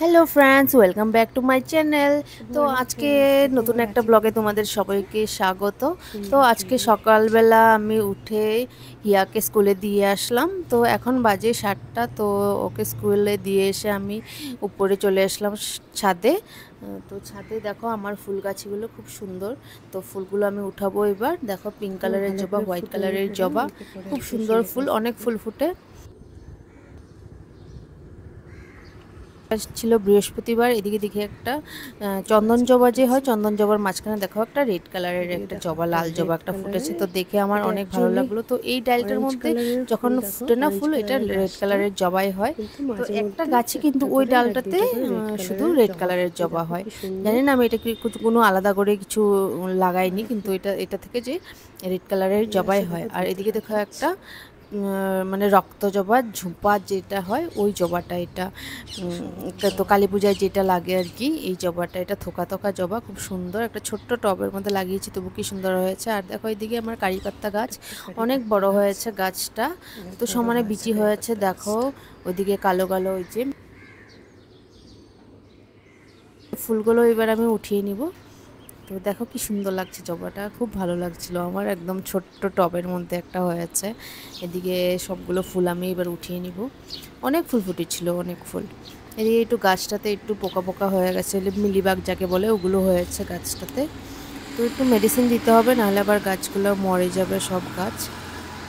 hello friends welcome back to my channel তো আজকে নতুন একটা ব্লগে তোমাদের সবাইকে স্বাগত তো আজকে সকালবেলা আমি উঠে হিয়াকে স্কুলে দিয়ে আসলাম তো এখন বাজে সাতটা তো ওকে স্কুলে দিয়ে এসে আমি উপরে চলে আসলাম ছাদে তো ছাদে দেখো আমার ফুল গাছগুলো খুব সুন্দর তো ফুলগুলো আমি উঠাবো এবার দেখো পিঙ্ক কালারের জবা হোয়াইট কালারের জবা খুব সুন্দর ফুল অনেক ফুল ফুটে এটা ছিল বৃহস্পতিবার এদিকে দেখে একটা চন্দন জবা যে হয় চন্দন জবার মাঝখানে দেখো একটা রেড কালারের একটা জবা লাল জবা একটা ফুটেছে তো দেখে আমার অনেক ভালো লাগলো তো এই ডালটার মধ্যে যখন ফুটে না ফুল এটা রেড কালারের জবাই হয় তো একটা গাছে কিন্তু ওই ডালটাতে শুধু রেড কালারের জবা হয় জানি না আমি এটা কোনো আলাদা করে কিছু লাগাইনি কিন্তু এটা এটা থেকে যে রেড কালারের জবাই হয় আর এদিকে দেখো একটা মানে রক্ত জবা ঝুঁপা যেটা হয় ওই জবাটা এটা তো কালী পূজায় যেটা লাগে আর কি এই জবাটা এটা থোকা থোকা জবা খুব সুন্দর একটা ছোট্ট টবের মধ্যে লাগিয়েছি তবু কি সুন্দর হয়েছে আর দেখো এইদিকে আমার কারিপাত্তা গাছ অনেক বড় হয়েছে গাছটা তো সমানে বিচি হয়েছে দেখো ওইদিকে কালো কালো ওই যে ফুলগুলো এবার আমি উঠিয়ে নিব তো দেখো কি সুন্দর লাগছে জবাটা খুব ভালো লাগছিল আমার একদম ছোট্ট টবের মধ্যে একটা হয়েছে এদিকে সবগুলো ফুল আমি এবার উঠিয়ে নিব অনেক ফুল ফুটেছিল অনেক ফুল এদিকে একটু গাছটাতে একটু পোকা পোকা হয়ে গেছে মিলিবাগ যাকে বলে ওগুলো হয়েছে গাছটাতে তো একটু মেডিসিন দিতে হবে নাহলে আবার গাছগুলো মরে যাবে সব গাছ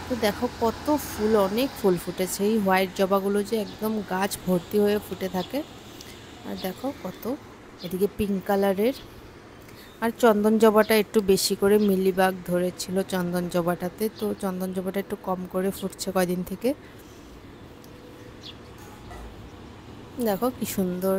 তো দেখো কত ফুল অনেক ফুল ফুটেছে এই হোয়াইট জবাগুলো যে একদম গাছ ভর্তি হয়ে ফুটে থাকে আর দেখো কত এদিকে পিঙ্ক কালারের আর চন্দন জবাটা একটু বেশি করে মিলিবাগ ধরেছিল চন্দন জবাটাতে তো চন্দন জবাটা একটু কম করে ফুটছে কয়দিন থেকে দেখো কি সুন্দর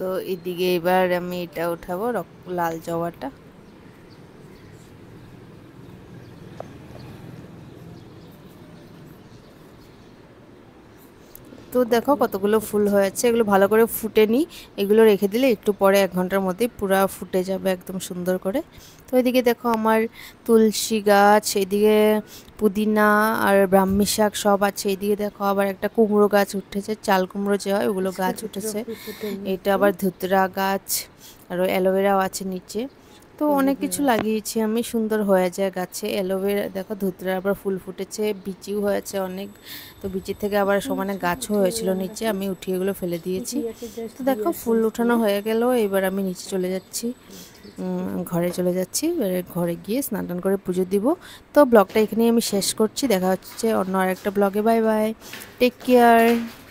তো এদিকে এবার আমি এটা উঠাবো লাল জবাটা তো দেখো কতগুলো ফুল হয়ে আছে এগুলো ভালো করে ফুটে নিই এগুলো রেখে দিলে একটু পরে এক ঘন্টার মধ্যে পুরো ফুটে যাবে একদম সুন্দর করে তো এদিকে দেখো আমার তুলসী গাছ এদিকে পুদিনা আর ব্রাহ্মী শাক সব আছে এদিকে দেখো আবার একটা কুমড়ো গাছ উঠেছে চাল কুমড়ো যে হয় ওগুলো গাছ উঠেছে এটা আবার ধুতরা গাছ আরও অ্যালোভেরাও আছে নিচে তো অনেক কিছু লাগিয়েছি আমি সুন্দর হয়ে যায় গাছে অ্যালোভেরা দেখো ধুতরা আবার ফুল ফুটেছে বিচিও হয়েছে অনেক তো বিচি থেকে আবার সমানে গাছও হয়েছিল নিচে আমি উঠিয়ে এগুলো ফেলে দিয়েছি তো দেখো ফুল উঠানো হয়ে গেল এবার আমি নিচে চলে যাচ্ছি ঘরে চলে যাচ্ছি ঘরে গিয়ে স্নান টান করে পুজো দিব তো ব্লগটা এখানেই আমি শেষ করছি দেখা হচ্ছে অন্য আরেকটা ব্লগে বাই বাই টেক কেয়ার